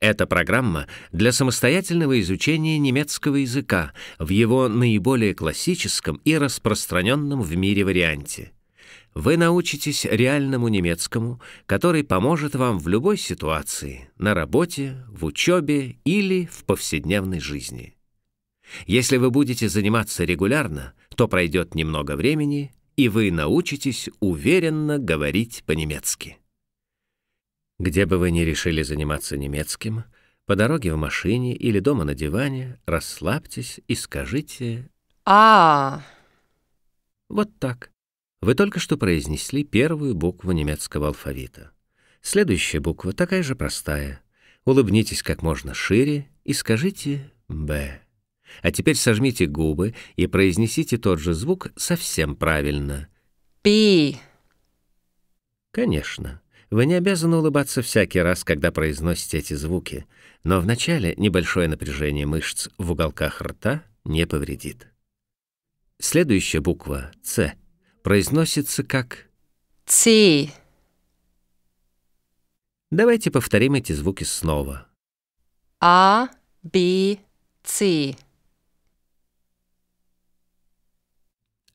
Эта программа для самостоятельного изучения немецкого языка в его наиболее классическом и распространенном в мире варианте. Вы научитесь реальному немецкому, который поможет вам в любой ситуации – на работе, в учебе или в повседневной жизни. Если вы будете заниматься регулярно, то пройдет немного времени, и вы научитесь уверенно говорить по-немецки. Где бы вы ни решили заниматься немецким, по дороге в машине или дома на диване, расслабьтесь и скажите «А». Вот так. Вы только что произнесли первую букву немецкого алфавита. Следующая буква такая же простая. Улыбнитесь как можно шире и скажите «Б». А теперь сожмите губы и произнесите тот же звук совсем правильно. «Пи». Конечно. Вы не обязаны улыбаться всякий раз, когда произносите эти звуки, но вначале небольшое напряжение мышц в уголках рта не повредит. Следующая буква «Ц» произносится как «Ци». Давайте повторим эти звуки снова. А, Б, Ци.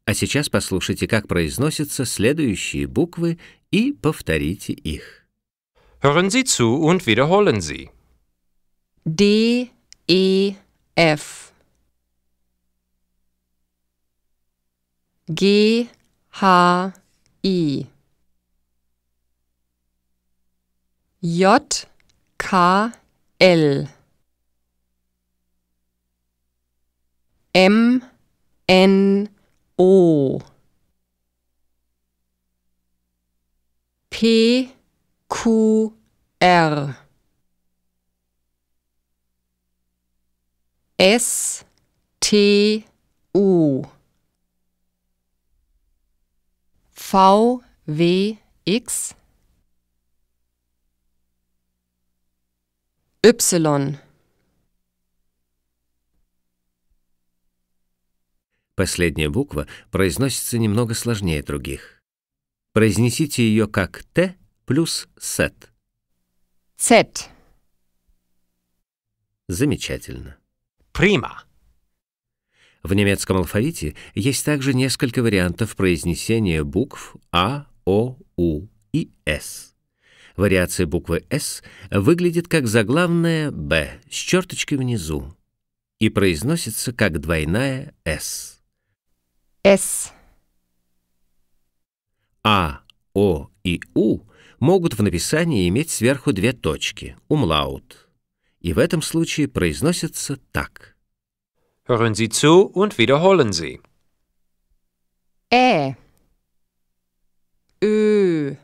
А сейчас послушайте, как произносятся следующие буквы и повторите их. Hören Sie zu und wiederholen Sie. D, E, F. G, H, I. J, K, L. M, N, O. P, Q, R. S, T, U. V, W, X. Y. Последняя буква произносится немного сложнее других. Произнесите ее как «т» плюс «сет». «Сет». Замечательно. «Прима». В немецком алфавите есть также несколько вариантов произнесения букв А, О, У и С. Вариация буквы «С» выглядит как заглавная «Б» с черточкой внизу и произносится как двойная «С». «С». А, О и У могут в написании иметь сверху две точки, умлаут, и в этом случае произносятся так. Hören Sie zu und wiederholen Sie. Ä, Ö,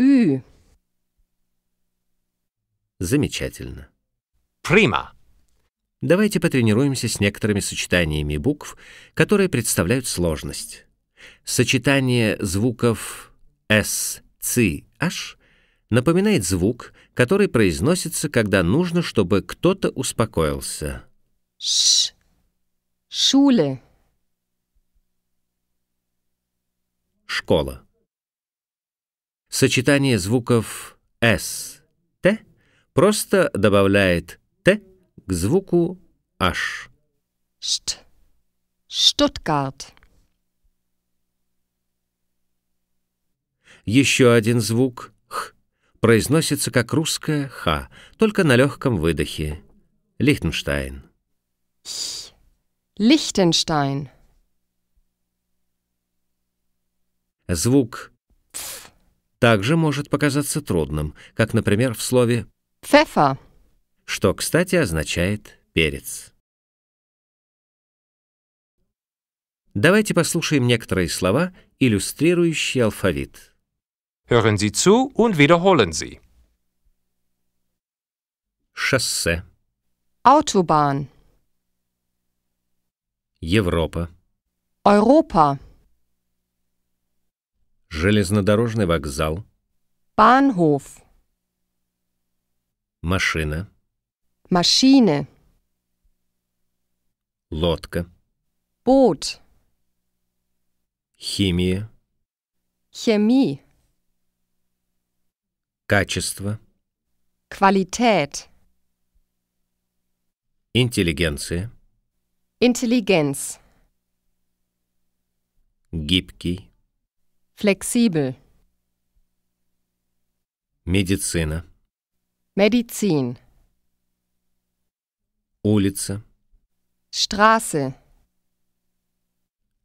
Ü. Замечательно. Прима. Давайте потренируемся с некоторыми сочетаниями букв, которые представляют сложность. Сочетание звуков «с», «ци», «аш» напоминает звук, который произносится, когда нужно, чтобы кто-то успокоился. Ш. Шуле. Школа. Сочетание звуков «с», «т» просто добавляет «т» к звуку «аш». Штт. Штуткарт. Еще один звук «х» произносится как русское х, только на легком выдохе. Лихтенштайн. Лихтенштайн. Звук «пф» также может показаться трудным, как, например, в слове «пфефа», что, кстати, означает «перец». Давайте послушаем некоторые слова, иллюстрирующие алфавит. Hören Sie zu und wiederholen Sie. Шоссе. Autobahn. Европа. Europa. Железнодорожный вокзал. Bahnhof. Машина. Maschine. Лодка. Boot. Химия. Chemie. качество, Qualität, интеллигенция, Intelligenz, гибкий, flexibel, медицина, Medizin, улица, Straße,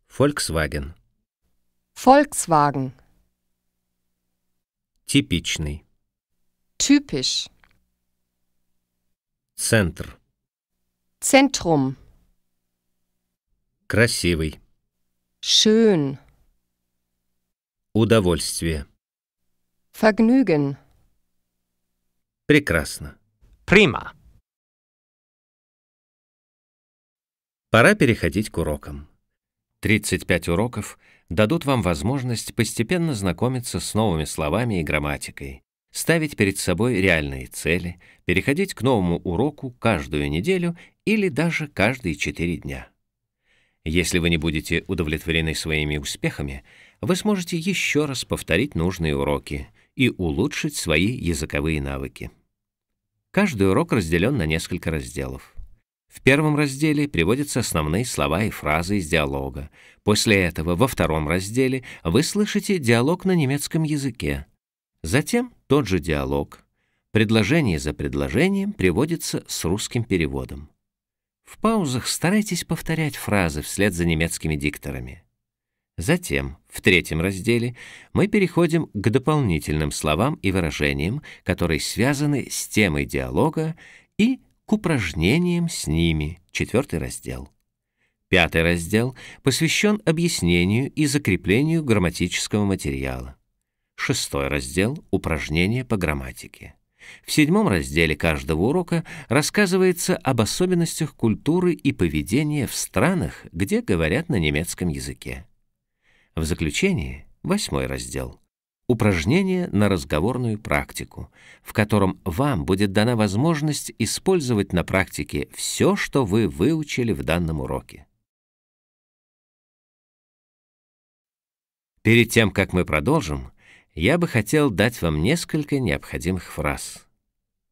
Volkswagen, Volkswagen, типичный, Typisch. Центр. Центрум. Красивый. Schön. Удовольствие. Vergnügen. Прекрасно. Прима. Пора переходить к урокам. 35 уроков дадут вам возможность постепенно знакомиться с новыми словами и грамматикой, ставить перед собой реальные цели, переходить к новому уроку каждую неделю или даже каждые 4 дня. Если вы не будете удовлетворены своими успехами, вы сможете еще раз повторить нужные уроки и улучшить свои языковые навыки. Каждый урок разделен на несколько разделов. В первом разделе приводятся основные слова и фразы из диалога. После этого во втором разделе вы слышите диалог на немецком языке. Затем тот же диалог, предложение за предложением приводится с русским переводом. В паузах старайтесь повторять фразы вслед за немецкими дикторами. Затем, в третьем разделе, мы переходим к дополнительным словам и выражениям, которые связаны с темой диалога и к упражнениям с ними, четвертый раздел. Пятый раздел посвящен объяснению и закреплению грамматического материала. Шестой раздел «Упражнения по грамматике». В седьмом разделе каждого урока рассказывается об особенностях культуры и поведения в странах, где говорят на немецком языке. В заключение восьмой раздел упражнения на разговорную практику», в котором вам будет дана возможность использовать на практике все, что вы выучили в данном уроке. Перед тем, как мы продолжим, я бы хотел дать вам несколько необходимых фраз.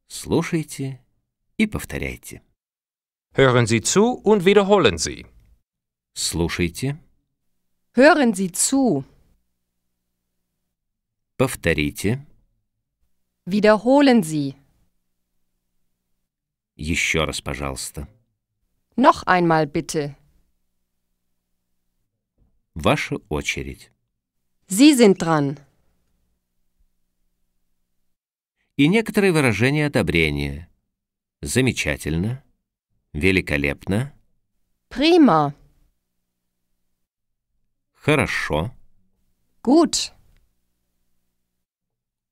Слушайте и повторяйте. Hören Sie zu und wiederholen Sie. Слушайте. Hören Sie zu. Повторите. Wiederholen Sie. Еще раз, пожалуйста. Noch einmal bitte. Ваша очередь. Sie sind dran. и некоторые выражения одобрения. Замечательно. Великолепно. Prima. Хорошо. Gut.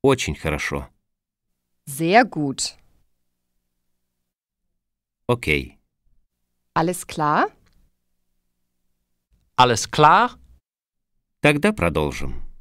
Очень хорошо. Sehr gut. Окей. Okay. Alles klar? Alles klar? Тогда продолжим.